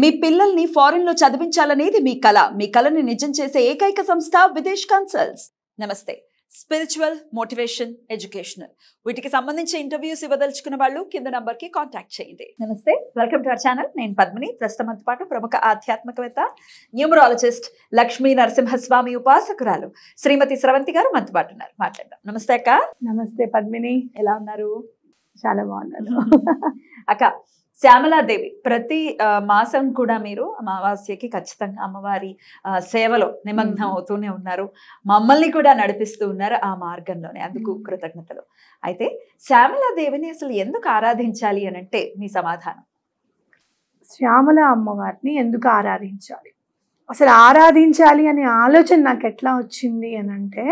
మీ పిల్లల్ని ఫారెన్ లో చదివించాలనేది మీ కళ మీ కళని నిజం చేసే ఏకైక సంస్థ విదేశ్ కన్సల్ట్స్ నమస్తే స్పిరిచువల్ మోటివేషన్ ఎడ్యుకేషనల్ వీటికి సంబంధించి ఇంటర్వ్యూస్ ఇవ్వదలుచుకున్న వాళ్ళు కింద నంబర్ కి కాంటాక్ట్ చేయండి నమస్తే వెల్కమ్ టు అవర్ ఛానల్ నేను పద్మిని ప్రస్తుతం పాటు ప్రముఖ ఆధ్యాత్మికవేత్త న్యూమరాలజిస్ట్ లక్ష్మీ నరసింహస్వామి ఉపాసకురాలు శ్రీమతి స్రవంతి గారు మనతో పాటు ఉన్నారు మాట్లాడదాం నమస్తే అక్క నమస్తే పద్మిని ఎలా ఉన్నారు చాలా బాగున్నాను అక్క శ్యామలాదేవి ప్రతి మాసం కూడా మీరు అమావాస్యకి ఖచ్చితంగా అమ్మవారి సేవలో నిమగ్నం అవుతూనే ఉన్నారు మమ్మల్ని కూడా నడిపిస్తూ ఉన్నారు ఆ మార్గంలోనే అందుకు కృతజ్ఞతలు అయితే శ్యామలాదేవిని అసలు ఎందుకు ఆరాధించాలి అని అంటే మీ సమాధానం శ్యామల అమ్మవారిని ఎందుకు ఆరాధించాలి అసలు ఆరాధించాలి అనే ఆలోచన నాకు ఎట్లా వచ్చింది అని అంటే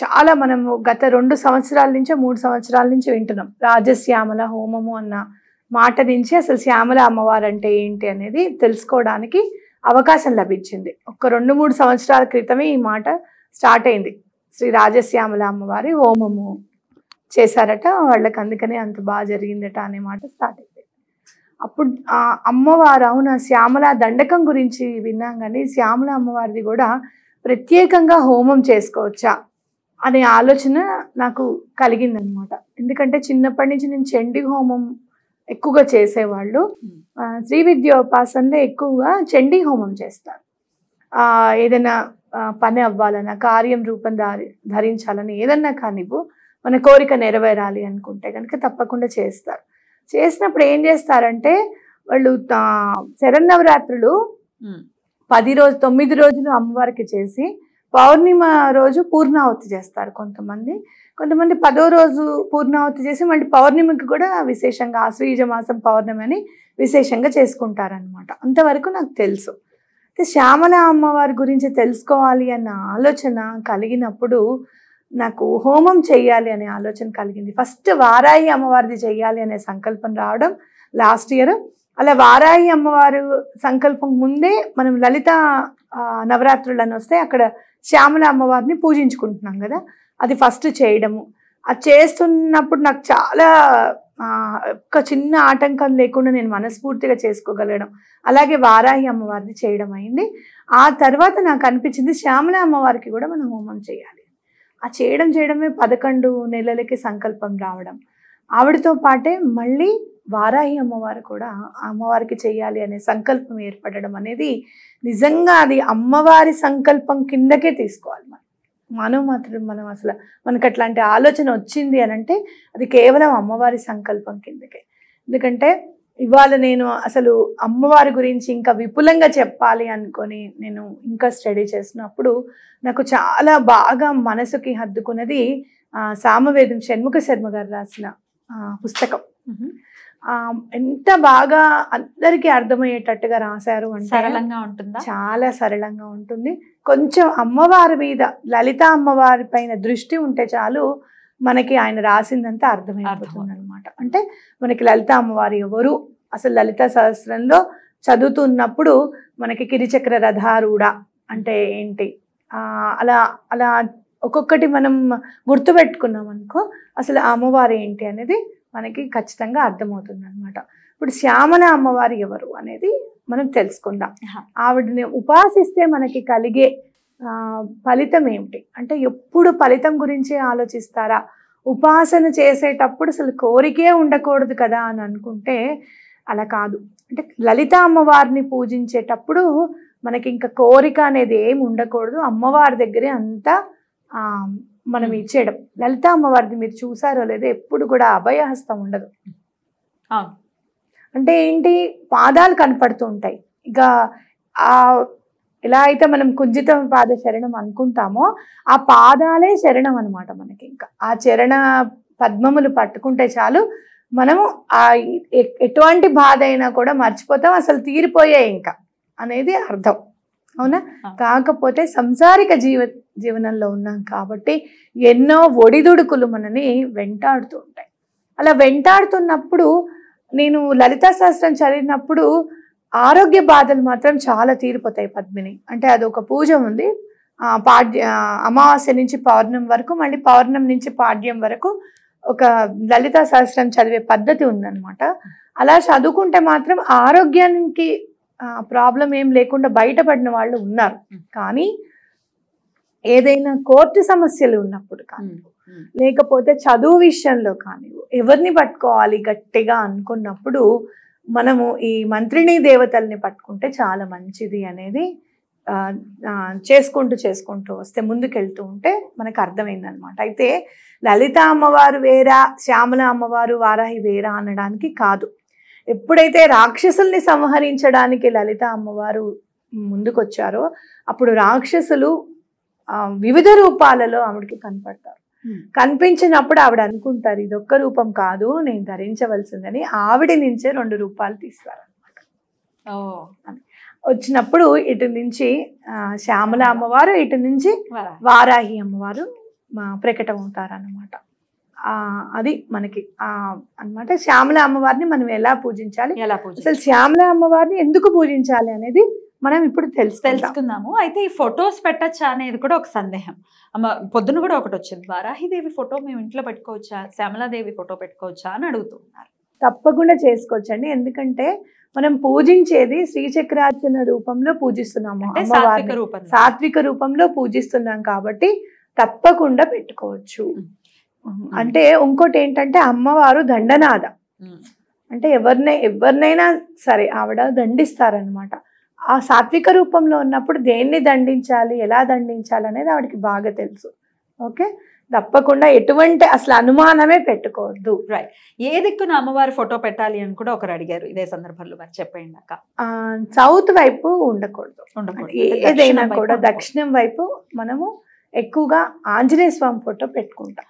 చాలా మనము గత రెండు సంవత్సరాల నుంచే మూడు సంవత్సరాల నుంచి వింటున్నాం రాజశ్యామల హోమము అన్న మాట నుంచి అసలు శ్యామల అమ్మవారు అంటే ఏంటి అనేది తెలుసుకోవడానికి అవకాశం లభించింది ఒక రెండు మూడు సంవత్సరాల క్రితమే ఈ మాట స్టార్ట్ అయింది శ్రీ రాజశ్యామల అమ్మవారి హోమము చేశారట వాళ్ళకి అందుకనే అంత బాగా జరిగిందట అనే మాట స్టార్ట్ అయింది అప్పుడు అమ్మవారు అవున శ్యామల దండకం గురించి విన్నాం కానీ శ్యామల అమ్మవారిది కూడా ప్రత్యేకంగా హోమం చేసుకోవచ్చా అనే ఆలోచన నాకు కలిగింది అనమాట ఎందుకంటే చిన్నప్పటి నుంచి నేను చండీ హోమం ఎక్కువగా చేసేవాళ్ళు hmm. శ్రీ విద్యోపాసనలో ఎక్కువగా చండీ హోమం చేస్తారు ఏదైనా పని అవ్వాలన్నా కార్యం రూపం దారి ధరించాలని ఏదన్నా కానివ్వు మన కోరిక నెరవేరాలి అనుకుంటే కనుక తప్పకుండా చేస్తారు చేసినప్పుడు ఏం చేస్తారంటే వాళ్ళు శరన్నవరాత్రులు hmm. పది రోజు తొమ్మిది రోజులు అమ్మవారికి చేసి పౌర్ణిమ రోజు పూర్ణాహుతి చేస్తారు కొంతమంది కొంతమంది పదో రోజు పూర్ణాహుతి చేసి మళ్ళీ పౌర్ణిమకి కూడా విశేషంగా ఆశ్వీజ మాసం పౌర్ణమి అని విశేషంగా చేసుకుంటారనమాట అంతవరకు నాకు తెలుసు అయితే శ్యామల అమ్మవారి గురించి తెలుసుకోవాలి అన్న ఆలోచన కలిగినప్పుడు నాకు హోమం చేయాలి అనే ఆలోచన కలిగింది ఫస్ట్ వారాయి అమ్మవారిది చేయాలి అనే సంకల్పం రావడం లాస్ట్ ఇయర్ అలా వారాయి అమ్మవారు సంకల్పం ముందే మనం లలిత నవరాత్రులను వస్తే అక్కడ శ్యామల అమ్మవారిని పూజించుకుంటున్నాం కదా అది ఫస్ట్ చేయడము అది చేస్తున్నప్పుడు నాకు చాలా ఒక చిన్న ఆటంకం లేకుండా నేను మనస్ఫూర్తిగా చేసుకోగలగడం అలాగే వారాహి అమ్మవారిని చేయడం అయింది ఆ తర్వాత నాకు అనిపించింది శ్యామల అమ్మవారికి కూడా మనం హోమం చేయాలి ఆ చేయడం చేయడమే పదకొండు నెలలకి సంకల్పం రావడం ఆవిడతో పాటే మళ్ళీ వారాహి అమ్మవారు కూడా అమ్మవారికి చేయాలి అనే సంకల్పం ఏర్పడడం అనేది నిజంగా అది అమ్మవారి సంకల్పం కిందకే తీసుకోవాలి మనం మనం మాత్రం మనం అసలు మనకు అట్లాంటి ఆలోచన వచ్చింది అని అంటే అది కేవలం అమ్మవారి సంకల్పం కిందకే ఎందుకంటే ఇవాళ నేను అసలు అమ్మవారి గురించి ఇంకా విపులంగా చెప్పాలి అనుకొని నేను ఇంకా స్టడీ చేసినప్పుడు నాకు చాలా బాగా మనసుకి హద్దుకున్నది సామవేదం షణ్ముఖ శర్మ గారు రాసిన పుస్తకం ఎంత బాగా అందరికీ అర్థమయ్యేటట్టుగా రాశారు అంటే సరళంగా ఉంటుంది చాలా సరళంగా ఉంటుంది కొంచెం అమ్మవారి మీద లలిత అమ్మవారి పైన దృష్టి ఉంటే చాలు మనకి ఆయన రాసిందంతా అర్థమైపోతుంది అనమాట అంటే మనకి లలిత అమ్మవారి ఎవరు అసలు లలిత సహస్రంలో చదువుతున్నప్పుడు మనకి కిరిచక్ర రథారూఢ అంటే ఏంటి అలా అలా ఒక్కొక్కటి మనం గుర్తుపెట్టుకున్నాం అనుకో అసలు అమ్మవారు ఏంటి అనేది మనకి ఖచ్చితంగా అర్థమవుతుంది అనమాట ఇప్పుడు శ్యామల అమ్మవారు ఎవరు అనేది మనం తెలుసుకుందాం ఆవిడని ఉపాసిస్తే మనకి కలిగే ఫలితం ఏమిటి అంటే ఎప్పుడు ఫలితం గురించే ఆలోచిస్తారా ఉపాసన చేసేటప్పుడు అసలు కోరికే ఉండకూడదు కదా అని అనుకుంటే అలా కాదు అంటే లలిత అమ్మవారిని పూజించేటప్పుడు మనకి ఇంకా కోరిక అనేది ఏమి ఉండకూడదు అమ్మవారి దగ్గరే అంతా మనం ఇచ్చేయడం లలిత అమ్మవారిది మీరు చూసారో లేదో ఎప్పుడు కూడా అభయహస్తం ఉండదు అంటే ఏంటి పాదాలు కనపడుతూ ఉంటాయి ఇక ఆ ఎలా అయితే మనం కుంజిత పాద శరణం అనుకుంటామో ఆ పాదాలే శరణం అనమాట మనకి ఇంకా ఆ చరణ పద్మములు పట్టుకుంటే చాలు మనము ఆ ఎటువంటి బాధ అయినా కూడా మర్చిపోతాం అసలు తీరిపోయాయి ఇంకా అనేది అర్థం అవునా కాకపోతే సంసారిక జీవ జీవనంలో ఉన్నాం కాబట్టి ఎన్నో ఒడిదుడుకులు మనని వెంటాడుతూ ఉంటాయి అలా వెంటాడుతున్నప్పుడు నేను లలితా శాస్త్రం చదివినప్పుడు ఆరోగ్య బాధలు మాత్రం చాలా తీరిపోతాయి పద్మిని అంటే అది ఒక పూజ ఉంది పాడ్య అమావాస్య నుంచి పౌర్ణం వరకు మళ్ళీ పౌర్ణం నుంచి పాడ్యం వరకు ఒక లలితా సహస్రం చదివే పద్ధతి ఉందన్నమాట అలా చదువుకుంటే మాత్రం ఆరోగ్యానికి ప్రాబ్లం ఏం లేకుండా బయటపడిన వాళ్ళు ఉన్నారు కానీ ఏదైనా కోర్టు సమస్యలు ఉన్నప్పుడు కానీ లేకపోతే చదువు విషయంలో కానీ ఎవరిని పట్టుకోవాలి గట్టిగా అనుకున్నప్పుడు మనము ఈ మంత్రిని దేవతల్ని పట్టుకుంటే చాలా మంచిది అనేది చేసుకుంటూ చేసుకుంటూ వస్తే ముందుకెళ్తూ ఉంటే మనకు అర్థమైందనమాట అయితే లలిత అమ్మవారు వేరా శ్యామల అమ్మవారు వారాహి వేరా అనడానికి కాదు ఎప్పుడైతే రాక్షసుల్ని సంహరించడానికి లలిత అమ్మవారు ముందుకొచ్చారో అప్పుడు రాక్షసులు వివిధ రూపాలలో ఆవిడకి కనపడతారు కనిపించినప్పుడు ఆవిడ అనుకుంటారు ఇది ఒక్క రూపం కాదు నేను ధరించవలసిందని ఆవిడ నుంచే రెండు రూపాలు తీస్తారనమాట వచ్చినప్పుడు ఇటు నుంచి శ్యామల అమ్మవారు ఇటు నుంచి వారాహి అమ్మవారు ప్రకటమవుతారు అన్నమాట అది మనకి ఆ అనమాట శ్యామల అమ్మవారిని మనం ఎలా పూజించాలి ఎలా అసలు శ్యామల అమ్మవారిని ఎందుకు పూజించాలి అనేది మనం ఇప్పుడు తెలుసు తెలుసుకుందాము అయితే ఈ ఫొటోస్ పెట్టచ్చా అనేది కూడా ఒక సందేహం అమ్మ పొద్దున కూడా ఒకటి వచ్చింది వారాహిదేవి ఫోటో మేము ఇంట్లో పెట్టుకోవచ్చా శ్యామలాదేవి ఫోటో పెట్టుకోవచ్చా అని అడుగుతున్నారు తప్పకుండా చేసుకోవచ్చండి ఎందుకంటే మనం పూజించేది శ్రీచక్రార్చన రూపంలో పూజిస్తున్నాము సాత్విక రూపంలో పూజిస్తున్నాం కాబట్టి తప్పకుండా పెట్టుకోవచ్చు అంటే ఇంకోటి ఏంటంటే అమ్మవారు దండనాథ అంటే ఎవరినై ఎవరినైనా సరే ఆవిడ దండిస్తారనమాట ఆ సాత్విక రూపంలో ఉన్నప్పుడు దేన్ని దండించాలి ఎలా దండించాలి అనేది ఆవిడకి బాగా తెలుసు ఓకే తప్పకుండా ఎటువంటి అసలు అనుమానమే పెట్టుకోవద్దు రైట్ ఏ దిక్కున అమ్మవారి ఫోటో పెట్టాలి అని కూడా ఒకరు అడిగారు ఇదే సందర్భంలో మరి చెప్పండి సౌత్ వైపు ఉండకూడదు ఉండకూడదు ఏదైనా కూడా దక్షిణం వైపు మనము ఎక్కువగా ఆంజనేయ స్వామి ఫోటో పెట్టుకుంటా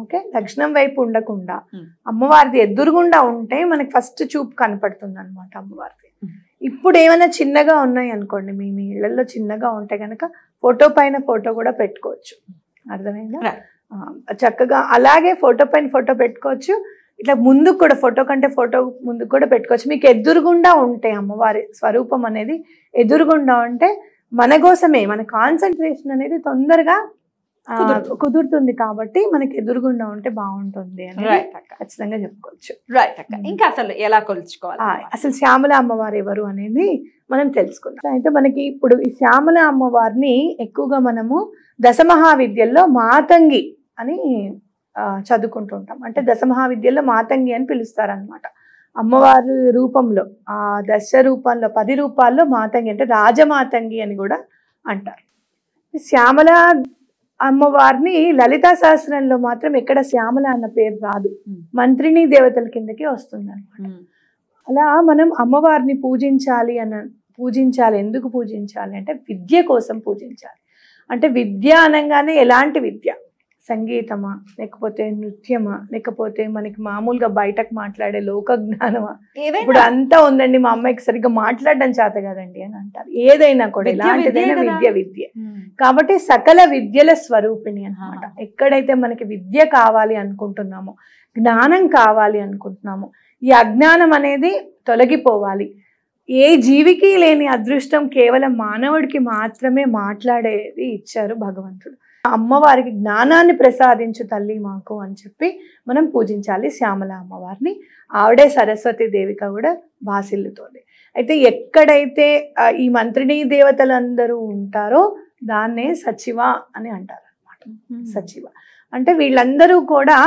ఓకే దక్షిణం వైపు ఉండకుండా అమ్మవారిది ఎదురుగుండా ఉంటే మనకి ఫస్ట్ చూపు కనపడుతుంది అనమాట అమ్మవారిది ఇప్పుడు ఏమైనా చిన్నగా ఉన్నాయి అనుకోండి మీ మీ ఇళ్లలో చిన్నగా ఉంటే కనుక ఫోటో పైన ఫోటో కూడా పెట్టుకోవచ్చు అర్థమైందా చక్కగా అలాగే ఫోటో పైన ఫోటో పెట్టుకోవచ్చు ఇట్లా ముందుకు కూడా ఫోటో కంటే ఫోటో ముందుకు కూడా పెట్టుకోవచ్చు మీకు ఎదురుగుండా ఉంటాయి అమ్మవారి స్వరూపం అనేది ఎదురుగుండా ఉంటే మన కోసమే మన కాన్సన్ట్రేషన్ అనేది తొందరగా కుదురుతుంది కాబట్టి మనకి ఎదురుగుండా ఉంటే బాగుంటుంది అని ఖచ్చితంగా చెప్పుకోవచ్చు రైట్ అక్క ఇంకా అసలు ఎలా కొలుచుకోవాలి అసలు శ్యామల అమ్మవారు ఎవరు అనేది మనం తెలుసుకుందాం అయితే మనకి ఇప్పుడు ఈ శ్యామల అమ్మవారిని ఎక్కువగా మనము దశమహావిద్యల్లో మాతంగి అని చదువుకుంటూ ఉంటాం అంటే దశమహావిద్యల్లో మాతంగి అని పిలుస్తారనమాట అమ్మవారి రూపంలో ఆ దశ రూపంలో పది రూపాల్లో మాతంగి అంటే రాజమాతంగి అని కూడా అంటారు శ్యామల అమ్మవారిని లలితా శాస్త్రంలో మాత్రం ఎక్కడ శ్యామల అన్న పేరు రాదు మంత్రిని దేవతల కిందకి వస్తుంది అనమాట అలా మనం అమ్మవారిని పూజించాలి అన్న పూజించాలి ఎందుకు పూజించాలి అంటే విద్య కోసం పూజించాలి అంటే విద్య అనగానే ఎలాంటి విద్య సంగీతమా లేకపోతే నృత్యమా లేకపోతే మనకి మామూలుగా బయటకు మాట్లాడే లోక జ్ఞానమా ఇప్పుడు అంతా ఉందండి మా అమ్మాయికి సరిగ్గా మాట్లాడడం చేత కదండి అని అంటారు ఏదైనా కూడా ఇలాంటిదైనా విద్య విద్య కాబట్టి సకల విద్యల స్వరూపిణి అనమాట ఎక్కడైతే మనకి విద్య కావాలి అనుకుంటున్నామో జ్ఞానం కావాలి అనుకుంటున్నామో ఈ అజ్ఞానం అనేది తొలగిపోవాలి ఏ జీవికి లేని అదృష్టం కేవలం మానవుడికి మాత్రమే మాట్లాడేది ఇచ్చారు భగవంతుడు అమ్మవారికి జ్ఞానాన్ని ప్రసాదించు తల్లి మాకు అని చెప్పి మనం పూజించాలి శ్యామల అమ్మవారిని ఆవిడే సరస్వతి దేవిక కూడా బాసిల్లుతోంది అయితే ఎక్కడైతే ఈ మంత్రిణీ దేవతలందరూ ఉంటారో దాన్నే సచివ అని అంటారు అనమాట సచివ అంటే వీళ్ళందరూ కూడా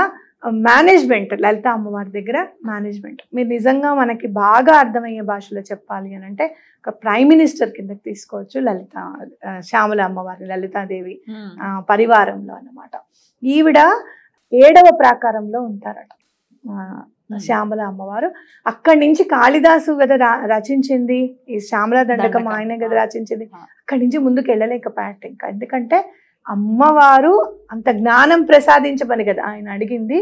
మేనేజ్మెంట్ లలిత అమ్మవారి దగ్గర మేనేజ్మెంట్ మీరు నిజంగా మనకి బాగా అర్థమయ్యే భాషలో చెప్పాలి అని అంటే ఒక ప్రైమ్ మినిస్టర్ కిందకి తీసుకోవచ్చు లలిత శ్యామల అమ్మవారి లలితాదేవి hmm. పరివారంలో అన్నమాట ఈవిడ ఏడవ ప్రాకారంలో ఉంటారట hmm. శ్యామల అమ్మవారు అక్కడి నుంచి కాళిదాసు కదా రచించింది ఈ శ్యామల దండకం ఆయన కదా రచించింది అక్కడి నుంచి ముందుకు వెళ్ళలేకపోయాట ఇంకా ఎందుకంటే అమ్మవారు అంత జ్ఞానం ప్రసాదించమని కదా ఆయన అడిగింది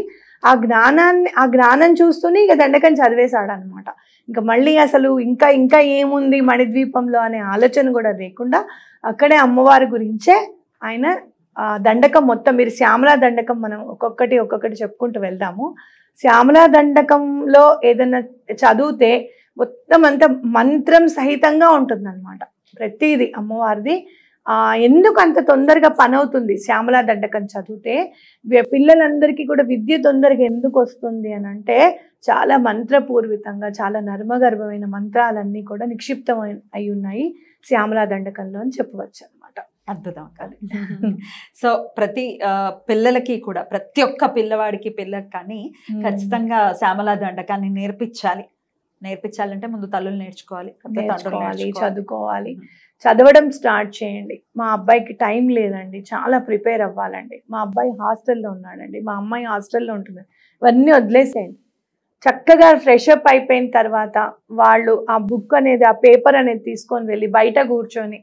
ఆ జ్ఞానాన్ని ఆ జ్ఞానం చూస్తూనే ఇక దండకం చదివేశాడు అనమాట ఇంకా మళ్ళీ అసలు ఇంకా ఇంకా ఏముంది మణిద్వీపంలో అనే ఆలోచన కూడా లేకుండా అక్కడే అమ్మవారి గురించే ఆయన దండకం మొత్తం మీరు శ్యామలా దండకం మనం ఒక్కొక్కటి ఒక్కొక్కటి చెప్పుకుంటూ వెళ్దాము శ్యామలా దండకంలో ఏదైనా చదివితే మొత్తం అంతా మంత్రం సహితంగా ఉంటుందన్నమాట ప్రతిదీ అమ్మవారిది ఎందుకు అంత తొందరగా పని అవుతుంది శ్యామలా దండకం చదివితే పిల్లలందరికీ కూడా విద్య తొందరగా ఎందుకు వస్తుంది అని అంటే చాలా మంత్రపూర్వితంగా చాలా నర్మగర్భమైన మంత్రాలన్నీ కూడా నిక్షిప్తం అయి ఉన్నాయి శ్యామలా దండకంలో అని చెప్పవచ్చు అనమాట అద్భుతం కాదు సో ప్రతి పిల్లలకి కూడా ప్రతి ఒక్క పిల్లవాడికి పిల్లకి కానీ ఖచ్చితంగా శ్యామలా దండకాన్ని నేర్పించాలి నేర్పించాలంటే ముందు తల్లులు నేర్చుకోవాలి నేర్చుకోవాలి చదువుకోవాలి చదవడం స్టార్ట్ చేయండి మా అబ్బాయికి టైం లేదండి చాలా ప్రిపేర్ అవ్వాలండి మా అబ్బాయి హాస్టల్లో ఉన్నాడండి మా అమ్మాయి హాస్టల్లో ఉంటుంది ఇవన్నీ వదిలేసేయండి చక్కగా ఫ్రెషప్ అయిపోయిన తర్వాత వాళ్ళు ఆ బుక్ అనేది ఆ పేపర్ అనేది తీసుకొని వెళ్ళి బయట కూర్చొని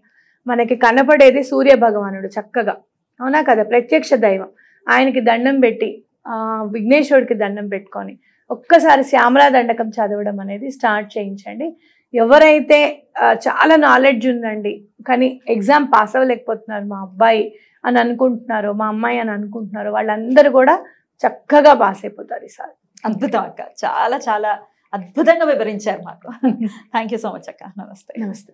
మనకి కనపడేది సూర్య భగవానుడు చక్కగా అవునా కదా ప్రత్యక్ష దైవం ఆయనకి దండం పెట్టి విఘ్నేశ్వరుడికి దండం పెట్టుకొని ఒక్కసారి శ్యామలా దండకం చదవడం అనేది స్టార్ట్ చేయించండి ఎవరైతే చాలా నాలెడ్జ్ ఉందండి కానీ ఎగ్జామ్ పాస్ అవ్వలేకపోతున్నారు మా అబ్బాయి అని అనుకుంటున్నారో మా అమ్మాయి అని అనుకుంటున్నారో వాళ్ళందరూ కూడా చక్కగా పాస్ అయిపోతారు ఈసారి అద్భుతం అక్క చాలా చాలా అద్భుతంగా వివరించారు మాకు థ్యాంక్ సో మచ్ అక్క నమస్తే నమస్తే